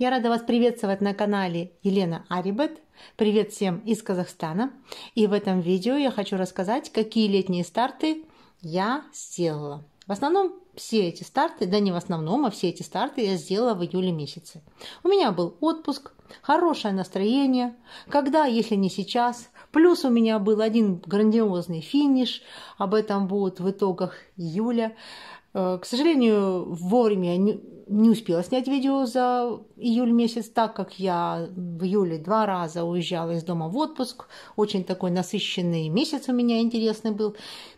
Я рада вас приветствовать на канале Елена Арибет. Привет всем из Казахстана. И в этом видео я хочу рассказать, какие летние старты я сделала. В основном все эти старты, да не в основном, а все эти старты я сделала в июле месяце. У меня был отпуск, хорошее настроение, когда, если не сейчас. Плюс у меня был один грандиозный финиш, об этом будет в итогах июля. Э, к сожалению, вовремя не успела снять видео за июль месяц, так как я в июле два раза уезжала из дома в отпуск. Очень такой насыщенный месяц у меня интересный был.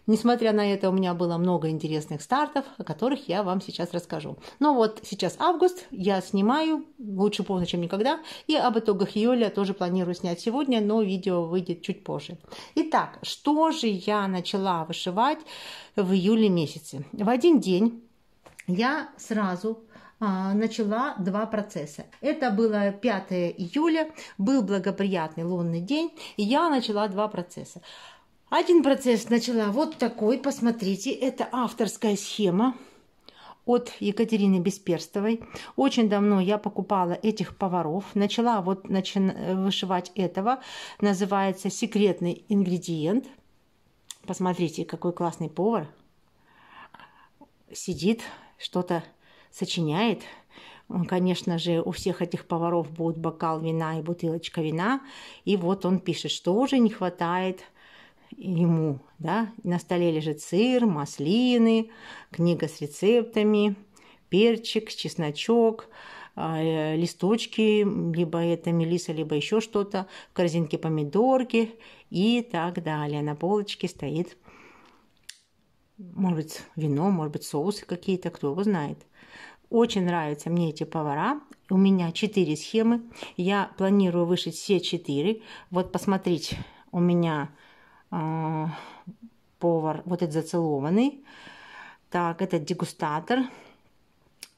Несмотря на это, у меня было много интересных стартов, о которых я вам сейчас расскажу. Но ну вот сейчас август, я снимаю, лучше поздно, чем никогда, и об итогах июля тоже планирую снять сегодня, но видео выйдет чуть позже. Итак, что же я начала вышивать в июле месяце? В один день я сразу а, начала два процесса. Это было 5 июля, был благоприятный лунный день, и я начала два процесса. Один процесс начала вот такой, посмотрите, это авторская схема от Екатерины Бесперстовой. Очень давно я покупала этих поваров. Начала вот начин... вышивать этого. Называется секретный ингредиент. Посмотрите, какой классный повар. Сидит, что-то сочиняет. Конечно же, у всех этих поваров будет бокал вина и бутылочка вина. И вот он пишет, что уже не хватает ему. Да? На столе лежит сыр, маслины, книга с рецептами, перчик, чесночок, а, э, листочки, либо это мелиса, либо еще что-то, в корзинке помидорки и так далее. На полочке стоит может быть, вино, может быть, соусы какие-то, кто его знает. Очень нравятся мне эти повара. У меня четыре схемы. Я планирую вышить все четыре. Вот посмотреть у меня э, повар, вот этот зацелованный. Так, этот дегустатор.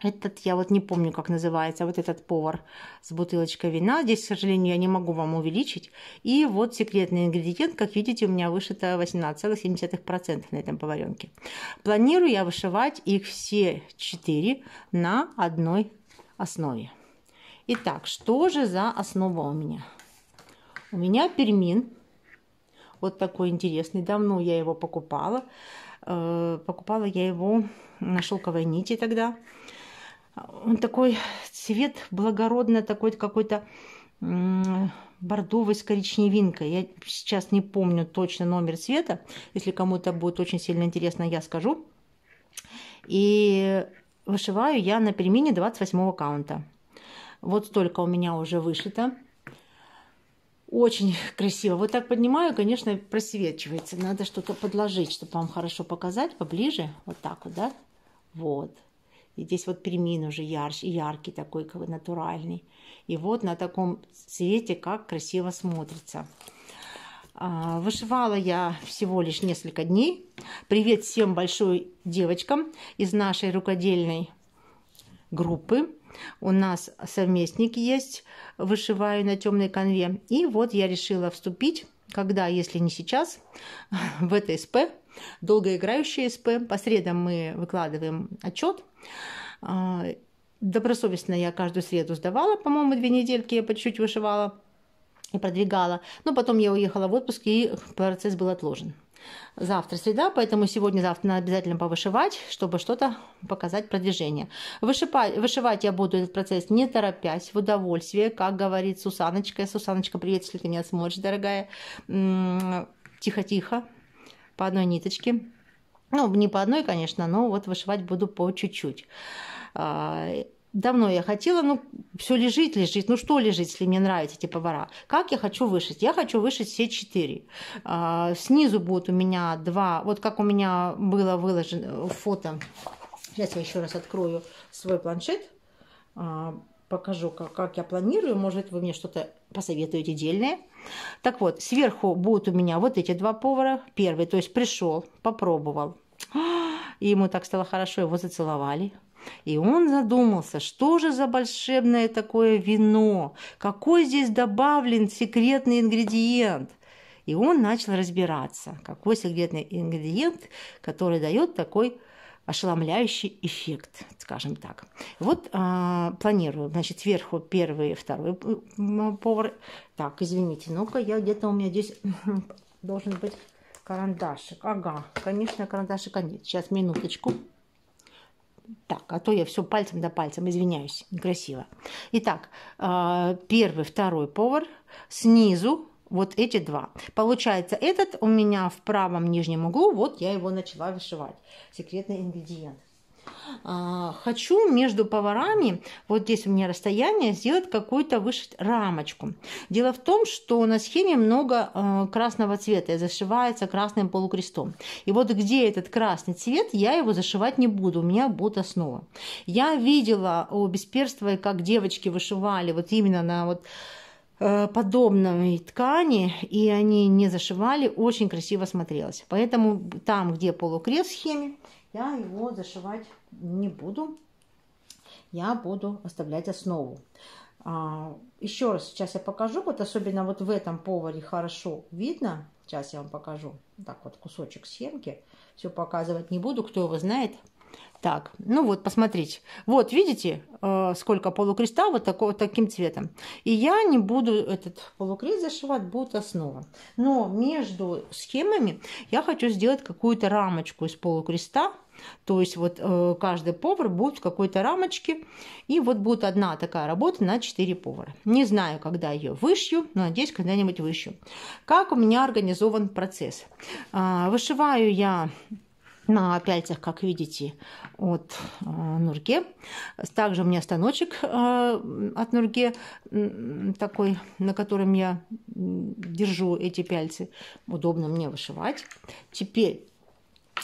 Этот, я вот не помню, как называется, вот этот повар с бутылочкой вина. Здесь, к сожалению, я не могу вам увеличить. И вот секретный ингредиент, как видите, у меня вышито 18,7% на этом поваренке. Планирую я вышивать их все 4 на одной основе. Итак, что же за основа у меня? У меня пермин. Вот такой интересный. Давно я его покупала. Э, покупала я его на шелковой нити тогда он такой цвет благородно такой какой-то бордовый с коричневинкой. Я сейчас не помню точно номер цвета. Если кому-то будет очень сильно интересно, я скажу. И вышиваю я на перемене 28 аккаунта. Вот столько у меня уже вышито. Очень красиво. Вот так поднимаю, конечно, просвечивается. Надо что-то подложить, чтобы вам хорошо показать, поближе. Вот так вот, да? Вот. И здесь вот примин уже ярче, яркий такой, как натуральный. И вот на таком цвете как красиво смотрится. А, вышивала я всего лишь несколько дней. Привет всем большой девочкам из нашей рукодельной группы. У нас совместник есть, вышиваю на темной конве. И вот я решила вступить, когда, если не сейчас, в это СП, долгоиграющее СП. По средам мы выкладываем отчет а, добросовестно я каждую среду сдавала, по-моему, две недельки я по чуть-чуть вышивала и продвигала. Но потом я уехала в отпуск, и процесс был отложен. Завтра среда, поэтому сегодня-завтра надо обязательно повышивать, чтобы что-то показать продвижение. Вышивать, вышивать я буду этот процесс не торопясь, в удовольствие, как говорит Сусаночка. Сусаночка, привет, если ты меня смотришь, дорогая. Тихо-тихо, по одной ниточке. Ну, не по одной, конечно, но вот вышивать буду по чуть-чуть. А, давно я хотела, ну, все лежит, лежит. Ну, что лежит, если мне нравятся эти повара? Как я хочу вышить? Я хочу вышить все четыре. А, снизу будут у меня два, вот как у меня было выложено э, фото. Сейчас я еще раз открою свой планшет а, покажу, как, как я планирую. Может, вы мне что-то посоветуете дельное. Так вот, сверху будут у меня вот эти два повара. Первый, то есть пришел, попробовал, и ему так стало хорошо, его зацеловали. И он задумался, что же за волшебное такое вино, какой здесь добавлен секретный ингредиент. И он начал разбираться, какой секретный ингредиент, который дает такой ошеломляющий эффект, скажем так. Вот а, планирую, значит, сверху первый, и второй повар. Так, извините, ну-ка, я где-то у меня здесь должен быть Карандашик. Ага, конечно, карандашика нет. Сейчас, минуточку. Так, а то я все пальцем до да пальцем, извиняюсь, некрасиво. Итак, а, первый, второй повар. Снизу вот эти два. Получается, этот у меня в правом нижнем углу, вот я его начала вышивать. Секретный ингредиент. А, хочу между поварами, вот здесь у меня расстояние, сделать какую-то вышить рамочку. Дело в том, что на схеме много а, красного цвета и зашивается красным полукрестом. И вот где этот красный цвет, я его зашивать не буду, у меня будет основа. Я видела у Бесперствовой, как девочки вышивали вот именно на вот э, подобной ткани, и они не зашивали, очень красиво смотрелось. Поэтому там, где полукрест в схеме, я его зашивать не буду. Я буду оставлять основу. А, Еще раз сейчас я покажу, вот особенно вот в этом поваре хорошо видно. Сейчас я вам покажу. Так вот кусочек съемки. Все показывать не буду, кто его знает, так, ну вот, посмотрите. Вот, видите, э, сколько полукреста вот такого, таким цветом. И я не буду этот полукрест зашивать, будет основа. Но между схемами я хочу сделать какую-то рамочку из полукреста. То есть вот э, каждый повар будет в какой-то рамочке. И вот будет одна такая работа на 4 повара. Не знаю, когда ее вышью, но надеюсь, когда-нибудь вышью. Как у меня организован процесс? Э, вышиваю я на пяльцах, как видите, от э, Нурге. Также у меня станочек э, от Нурге, такой, на котором я держу эти пяльцы. Удобно мне вышивать. Теперь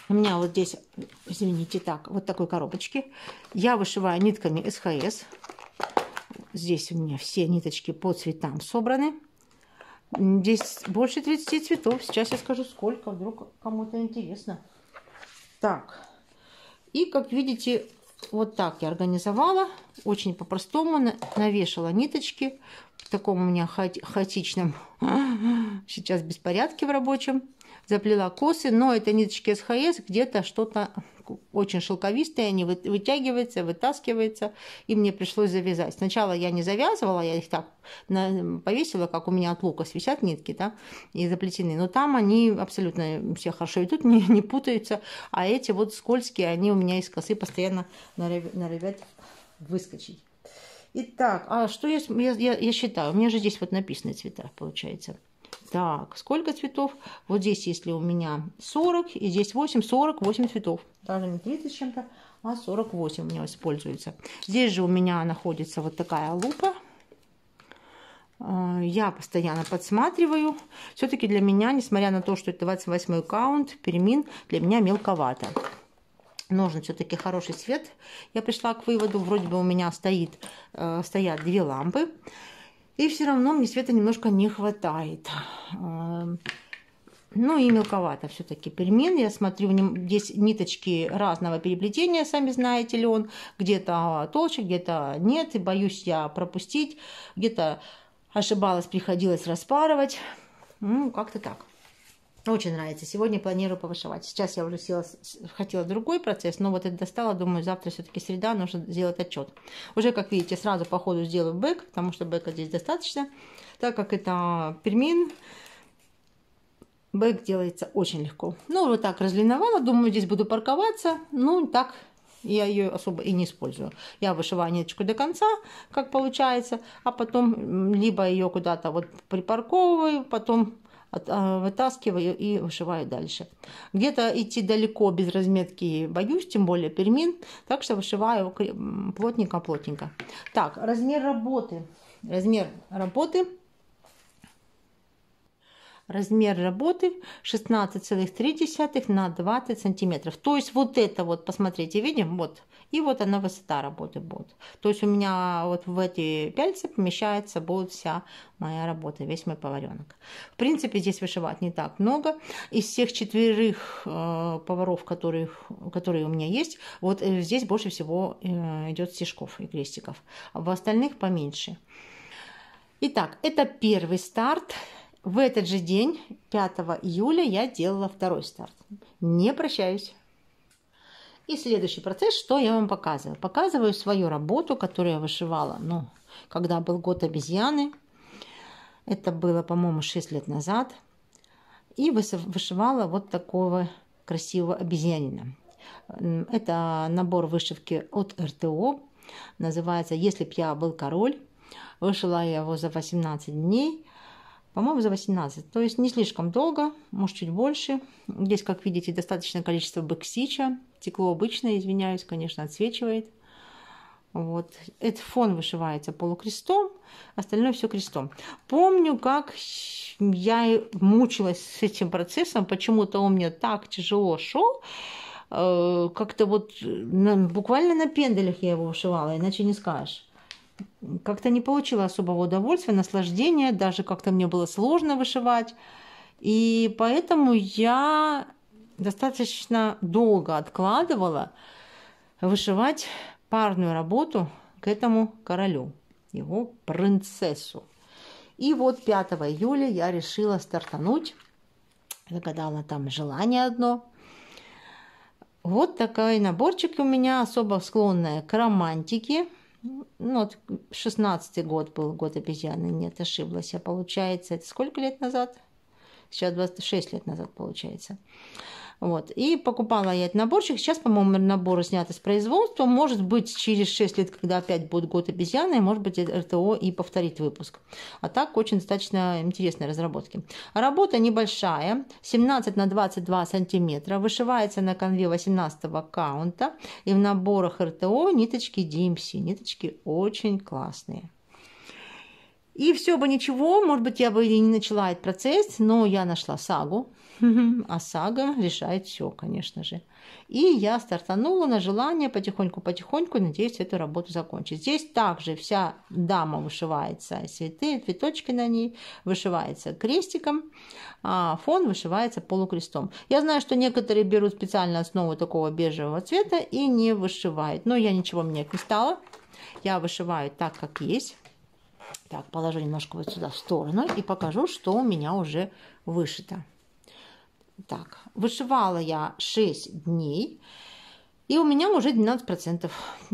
у меня вот здесь, извините, так, вот такой коробочки. Я вышиваю нитками СХС. Здесь у меня все ниточки по цветам собраны. Здесь больше 30 цветов. Сейчас я скажу, сколько, вдруг кому-то интересно. Так, и как видите, вот так я организовала, очень по-простому, навешала ниточки в таком у меня хаотичном сейчас беспорядке в рабочем, заплела косы, но это ниточки СХС, где-то что-то очень шелковистые, они вытягиваются, вытаскиваются, и мне пришлось завязать. Сначала я не завязывала, я их так повесила, как у меня от лука свисят нитки, да, и заплетены. Но там они абсолютно все хорошо идут, не, не путаются, а эти вот скользкие, они у меня из косы постоянно норовят выскочить. Итак, а что я, я, я считаю? У меня же здесь вот написаны цвета, получается. Так, сколько цветов? Вот здесь, если у меня 40, и здесь 8, 48 цветов. Даже не 30 чем-то, а 48 у меня используется. Здесь же у меня находится вот такая лупа. Э, я постоянно подсматриваю. Все-таки для меня, несмотря на то, что это 28 каунт, перемин для меня мелковато. Нужен все-таки хороший свет. Я пришла к выводу, вроде бы у меня стоит, э, стоят две лампы. И все равно мне света немножко не хватает. Эм, ну и мелковато все-таки перемен. Я смотрю, здесь ниточки разного переплетения, сами знаете ли он. Где-то толще, где-то нет. И боюсь я пропустить. Где-то ошибалась, приходилось распарывать. Ну, как-то так. Очень нравится. Сегодня планирую повышивать. Сейчас я уже села, хотела другой процесс, но вот это достала. Думаю, завтра все-таки среда, нужно сделать отчет. Уже, как видите, сразу по ходу сделаю бэк, потому что бэка здесь достаточно. Так как это пермин, бэк делается очень легко. Ну, вот так разлиновала. Думаю, здесь буду парковаться. Ну, так я ее особо и не использую. Я вышиваю ниточку до конца, как получается, а потом либо ее куда-то вот припарковываю, потом а, вытаскиваю и вышиваю дальше. Где-то идти далеко без разметки боюсь, тем более пермин, так что вышиваю плотненько-плотненько. Так, размер работы. Размер работы размер работы 16,3 на 20 сантиметров. То есть вот это вот, посмотрите, видим, вот и вот она высота работы будет. То есть у меня вот в эти пяльцы помещается будет вся моя работа, весь мой поваренок. В принципе, здесь вышивать не так много. Из всех четверых э, поваров, которых, которые у меня есть, вот э, здесь больше всего э, идет стежков и крестиков. А в остальных поменьше. Итак, это первый старт. В этот же день, 5 июля, я делала второй старт. Не прощаюсь. И следующий процесс, что я вам показываю. Показываю свою работу, которую я вышивала, ну, когда был год обезьяны. Это было, по-моему, 6 лет назад. И вышивала вот такого красивого обезьянина. Это набор вышивки от РТО. Называется «Если б я был король». Вышила я его за 18 дней. По-моему, за 18. То есть не слишком долго, может, чуть больше. Здесь, как видите, достаточное количество бэксича. Стекло обычное, извиняюсь, конечно, отсвечивает. Вот. Этот фон вышивается полукрестом, остальное все крестом. Помню, как я мучилась с этим процессом, почему-то он мне так тяжело шел. Э, как-то вот буквально на пенделях я его вышивала, иначе не скажешь. Как-то не получила особого удовольствия, наслаждения, даже как-то мне было сложно вышивать. И поэтому я достаточно долго откладывала вышивать парную работу к этому королю, его принцессу. И вот 5 июля я решила стартануть. Загадала там желание одно. Вот такой наборчик у меня, особо склонная к романтике. Ну, вот 16-й год был, год обезьяны, нет, ошиблась я, получается. Это сколько лет назад? Сейчас 26 лет назад, получается. Вот. И покупала я этот наборчик. Сейчас, по-моему, наборы сняты с производства. Может быть, через 6 лет, когда опять будет год обезьяны, может быть, РТО и повторит выпуск. А так очень достаточно интересные разработки. Работа небольшая, 17 на 22 сантиметра. Вышивается на конве 18 аккаунта И в наборах РТО ниточки DMC. Ниточки очень классные. И все бы ничего, может быть, я бы и не начала этот процесс, но я нашла сагу, а сага решает все, конечно же. И я стартанула на желание потихоньку-потихоньку, надеюсь, эту работу закончить. Здесь также вся дама вышивается, цветы, цветочки на ней, вышивается крестиком, а фон вышивается полукрестом. Я знаю, что некоторые берут специально основу такого бежевого цвета и не вышивают, но я ничего мне не стала. Я вышиваю так, как есть. Так, положу немножко вот сюда в сторону и покажу, что у меня уже вышито. Так, вышивала я 6 дней, и у меня уже 12%.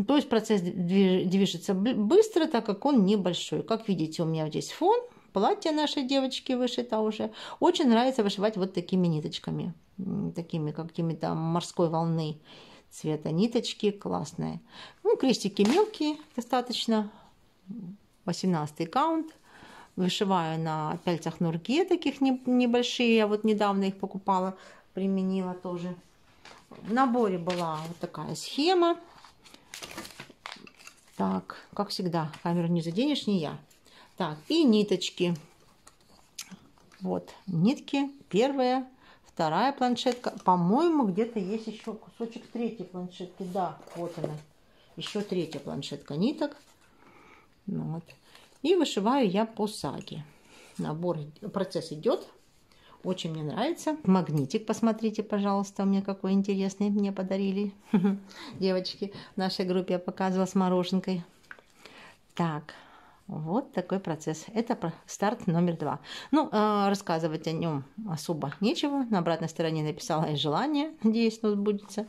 То есть процесс движется быстро, так как он небольшой. Как видите, у меня здесь фон, платье нашей девочки вышито уже. Очень нравится вышивать вот такими ниточками, такими какими-то морской волны цвета ниточки, классные. Ну, крестики мелкие достаточно, 18 каунт. Вышиваю на пяльцах нурге таких небольшие. Я вот недавно их покупала, применила тоже. В наборе была вот такая схема. Так, как всегда, камеру не заденешь, не я. Так, и ниточки. Вот, нитки. Первая, вторая планшетка. По-моему, где-то есть еще кусочек третьей планшетки. Да, вот она. Еще третья планшетка ниток. Ну вот. И вышиваю я по саге. Набор, процесс идет. Очень мне нравится. Магнитик, посмотрите, пожалуйста, у меня какой интересный мне подарили. Девочки в нашей группе я показывала с мороженкой. Так, вот такой процесс. Это старт номер два. Ну, а, рассказывать о нем особо нечего. На обратной стороне написала и желание. Надеюсь, оно сбудется.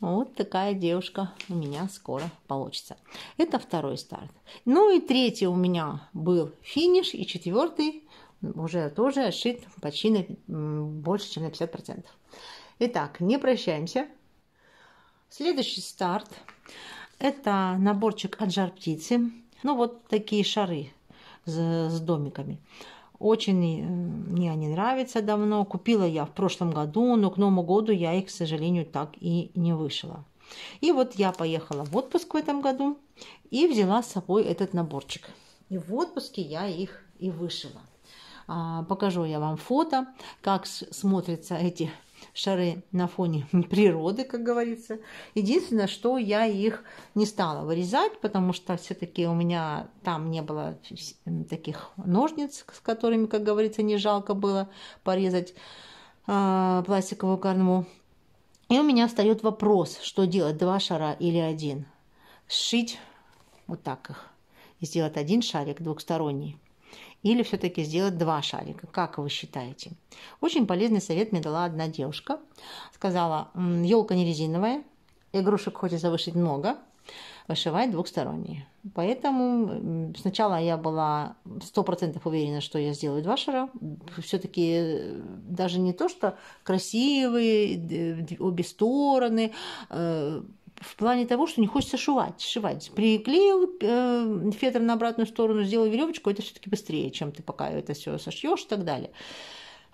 Вот такая девушка у меня скоро получится. Это второй старт. Ну и третий у меня был финиш, и четвертый уже тоже отшит почти на, больше, чем на 50%. Итак, не прощаемся. Следующий старт – это наборчик от жар птицы. Ну, вот такие шары с, с домиками. Очень э, мне они нравятся давно. Купила я в прошлом году, но к Новому году я их, к сожалению, так и не вышила. И вот я поехала в отпуск в этом году и взяла с собой этот наборчик. И в отпуске я их и вышила. А, покажу я вам фото, как смотрятся эти шары на фоне природы, как говорится. Единственное, что я их не стала вырезать, потому что все-таки у меня там не было таких ножниц, с которыми, как говорится, не жалко было порезать э, пластиковую корму. И у меня встает вопрос, что делать, два шара или один. Сшить вот так их. И сделать один шарик двухсторонний или все-таки сделать два шарика? Как вы считаете? Очень полезный совет мне дала одна девушка. Сказала, елка не резиновая, игрушек хочется вышить много, вышивать двухсторонние. Поэтому сначала я была 100% уверена, что я сделаю два шара. Все-таки э, даже не то, что красивые, обе стороны, э, в плане того, что не хочется шивать. шивать. Приклеил э, фетр на обратную сторону, сделал веревочку, это все-таки быстрее, чем ты пока это все сошьешь и так далее.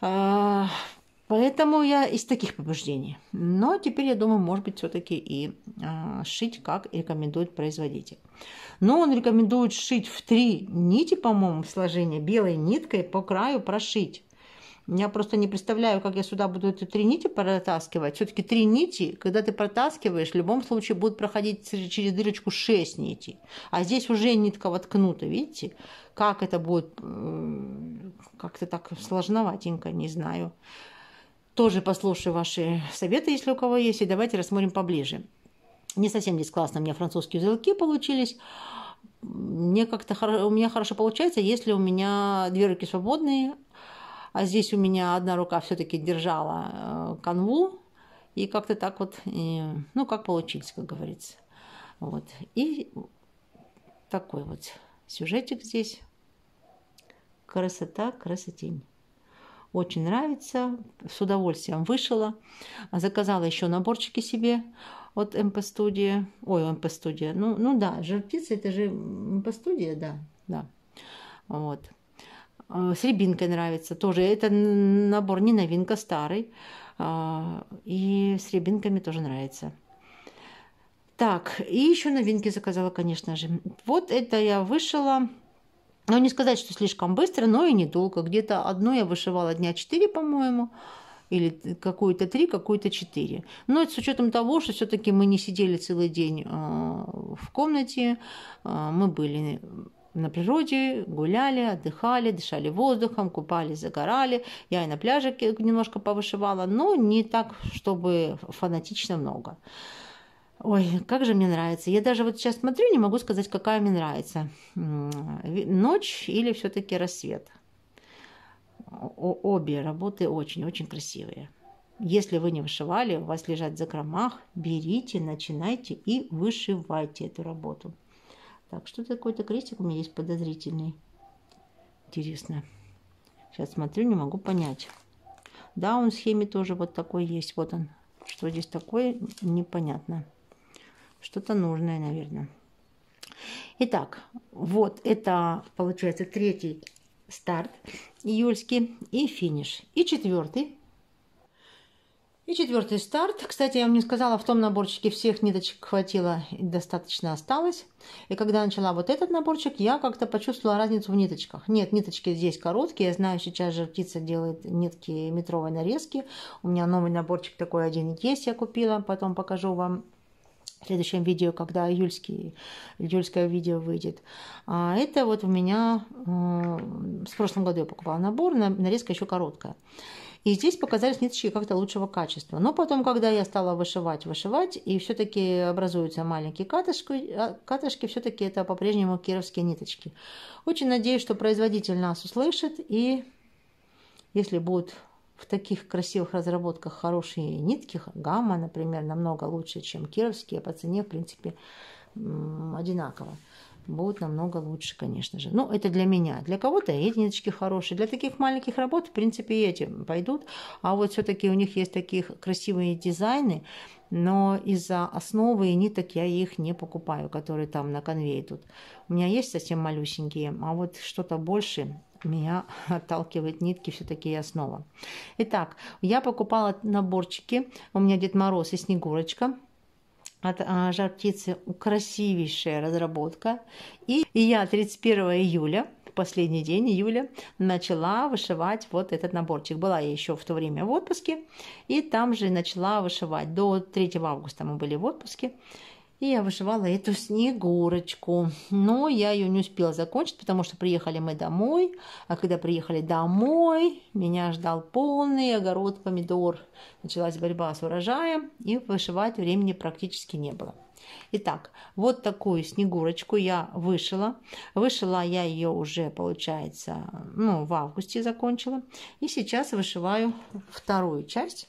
А, поэтому я из таких побуждений. Но теперь я думаю, может быть, все-таки и а, шить, как рекомендует производитель. Но он рекомендует шить в три нити, по-моему, сложение белой ниткой по краю прошить я просто не представляю, как я сюда буду эти три нити протаскивать. Все-таки три нити, когда ты протаскиваешь, в любом случае будут проходить через дырочку шесть нитей. А здесь уже нитка воткнута, видите? Как это будет, как-то так сложноватенько, не знаю. Тоже послушаю ваши советы, если у кого есть, и давайте рассмотрим поближе. Не совсем здесь классно, у меня французские узелки получились мне как-то у меня хорошо получается, если у меня две руки свободные, а здесь у меня одна рука все-таки держала э, канву, и как-то так вот, и, ну, как получилось, как говорится. Вот. И такой вот сюжетик здесь. Красота, красотень. Очень нравится, с удовольствием вышила. Заказала еще наборчики себе от МП студия, Ой, МП студия. Ну, ну да, жар это же МП студия, да, да. Вот. А, с рябинкой нравится тоже. Это набор не новинка, старый. А, и с рябинками тоже нравится. Так, и еще новинки заказала, конечно же. Вот это я вышила. Но ну, не сказать, что слишком быстро, но и недолго. Где-то одно я вышивала дня 4, по-моему или какую-то три, какую-то четыре. Но это с учетом того, что все-таки мы не сидели целый день а, в комнате, мы были на природе, гуляли, отдыхали, дышали воздухом, купались, загорали. Я и на пляже немножко повышивала, но не так, чтобы фанатично много. Ой, как же мне нравится. Я даже вот сейчас смотрю, не могу сказать, какая мне нравится. Ночь или все-таки рассвет. Обе работы очень-очень красивые. Если вы не вышивали, у вас лежат закромах, берите, начинайте и вышивайте эту работу. Так, что-то какой-то крестик у меня есть подозрительный. Интересно. Сейчас смотрю, не могу понять. Да, он в схеме тоже вот такой есть. Вот он. Что здесь такое, непонятно. Что-то нужное, наверное. Итак, вот это, получается, третий старт июльский и финиш. И четвертый и четвертый старт. Кстати, я вам не сказала, в том наборчике всех ниточек хватило и достаточно осталось. И когда начала вот этот наборчик, я как-то почувствовала разницу в ниточках. Нет, ниточки здесь короткие. Я знаю, сейчас же птица делает нитки метровой нарезки. У меня новый наборчик такой один есть, я купила. Потом покажу вам в следующем видео, когда июльский, июльское видео выйдет. А это вот у меня э, с прошлым годом я покупала набор, нарезка еще короткая. И здесь показались ниточки как-то лучшего качества. Но потом, когда я стала вышивать, вышивать, и все-таки образуются маленькие катышки, а, катышки все-таки это по-прежнему кировские ниточки. Очень надеюсь, что производитель нас услышит, и если будут в таких красивых разработках хорошие нитки, гамма, например, намного лучше, чем кировские, по цене, в принципе, одинаково будут намного лучше, конечно же. Ну, это для меня. Для кого-то эти ниточки хорошие. Для таких маленьких работ, в принципе, эти пойдут. А вот все-таки у них есть такие красивые дизайны, но из-за основы и ниток я их не покупаю, которые там на конве тут. У меня есть совсем малюсенькие, а вот что-то больше меня отталкивает нитки все-таки и основа. Итак, я покупала наборчики. У меня Дед Мороз и Снегурочка от а, жар птицы красивейшая разработка. И, и я 31 июля последний день июля начала вышивать вот этот наборчик. Была я еще в то время в отпуске, и там же начала вышивать. До 3 августа мы были в отпуске. И я вышивала эту снегурочку. Но я ее не успела закончить, потому что приехали мы домой. А когда приехали домой, меня ждал полный огород помидор. Началась борьба с урожаем, и вышивать времени практически не было. Итак, вот такую снегурочку я вышила. Вышила я ее уже, получается, ну, в августе закончила. И сейчас вышиваю вторую часть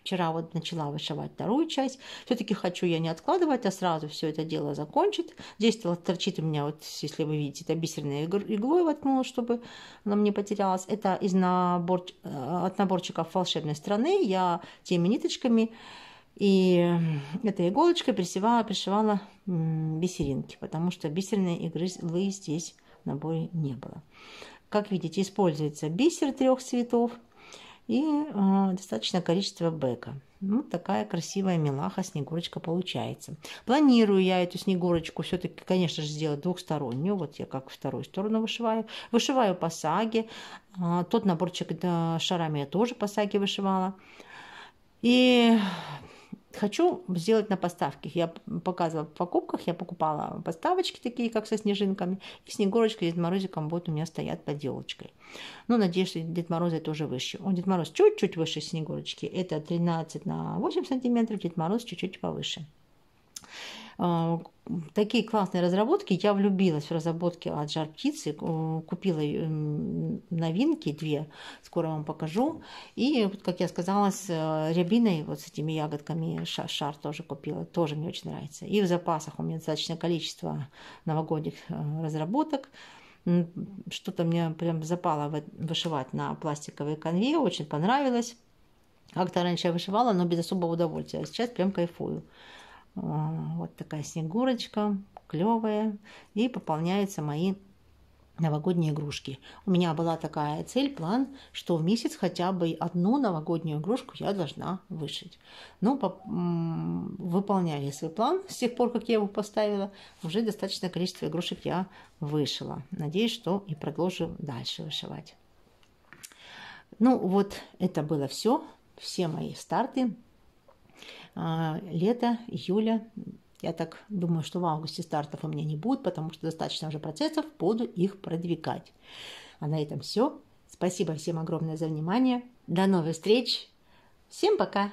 вчера вот начала вышивать вторую часть. Все-таки хочу я не откладывать, а сразу все это дело закончить. Здесь торчит у меня, вот если вы видите, это бисерной иглой воткнула, чтобы она мне потерялась. Это из набор, э, от наборчиков волшебной страны. Я теми ниточками и этой иголочкой присевала, пришивала бисеринки, потому что бисерные иглы здесь в наборе не было. Как видите, используется бисер трех цветов – и э, достаточное количество бэка. Ну, такая красивая милаха снегурочка получается. Планирую я эту снегурочку все-таки, конечно же, сделать двухстороннюю. Вот я как вторую сторону вышиваю. Вышиваю по саге. А, тот наборчик да, шарами я тоже по саге вышивала. И Хочу сделать на поставках. Я показывала в покупках, я покупала поставочки такие, как со снежинками. И снегурочка и Дед Морозиком будут у меня стоять под елочкой. Ну, надеюсь, что Дед Мороз это уже выше. Он Дед Мороз чуть-чуть выше снегурочки. Это 13 на 8 сантиметров, Дед Мороз чуть-чуть повыше. А, такие классные разработки. Я влюбилась в разработки от жар птицы, э, купила э, новинки две, скоро вам покажу. И, вот, как я сказала, с э, рябиной, вот с этими ягодками шар, шар тоже купила, тоже мне очень нравится. И в запасах у меня достаточное количество новогодних разработок что-то мне прям запало вышивать на пластиковые конве, очень понравилось. Как-то раньше я вышивала, но без особого удовольствия, а сейчас прям кайфую. А, вот такая снегурочка, клевая. И пополняются мои новогодние игрушки. У меня была такая цель, план, что в месяц хотя бы одну новогоднюю игрушку я должна вышить. Ну, по- выполняя свой план, с тех пор, как я его поставила, уже достаточное количество игрушек я вышила. Надеюсь, что и продолжу дальше вышивать. Ну, вот это было все. Все мои старты. А, лето, июля. Я так думаю, что в августе стартов у меня не будет, потому что достаточно уже процессов, буду их продвигать. А на этом все. Спасибо всем огромное за внимание. До новых встреч. Всем пока!